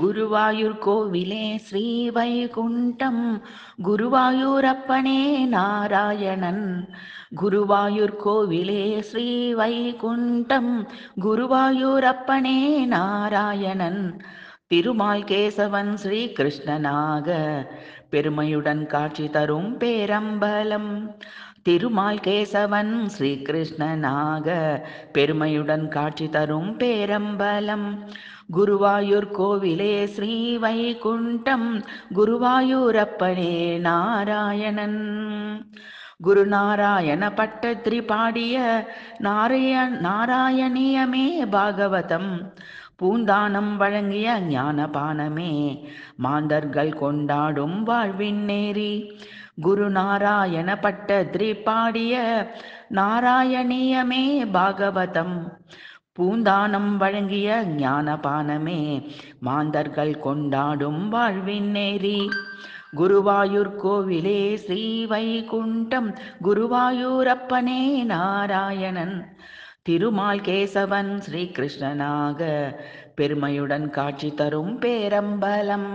குருவாயூர் கோவிலே ஸ்ரீ வைகுண்டம் குருவாயூரப்பனே நாராயணன் குருவாயூர் கோவிலே ஸ்ரீ வைகுண்டம் குருவாயூரப்பனே நாராயணன் திருமால் கேசவன் ஸ்ரீ கிருஷ்ணனாக பெருமையுடன் காட்சி தரும் பேரம்பலம் திருமால் கேசவன் ஸ்ரீ கிருஷ்ணனாக பெருமையுடன் காட்சி தரும் பேரம்பலம் குருவாயூர் கோவிலே ஸ்ரீ வைகுண்டம் குருவாயூர் அப்பனே நாராயணன் குருநாராயண பட்டத்ரி பாடிய நாராய நாராயணியமே பாகவதம் பூந்தானம் வழங்கிய ஞானபானமே மாந்தர்கள் கொண்டாடும் வாழ்வின் நேரி குரு நாராயண பட்ட திரிபாடிய நாராயணியமே பாகவதம் பூந்தானம் வழங்கிய ஞானபானமே மாந்தர்கள் கொண்டாடும் வாழ்வின் நேரி குருவாயூர் கோவிலே ஸ்ரீ வைகுண்டம் குருவாயூரப்பனே நாராயணன் திருமால் கேசவன் ஸ்ரீகிருஷ்ணனாக பெருமையுடன் காட்சி தரும் பேரம்பலம்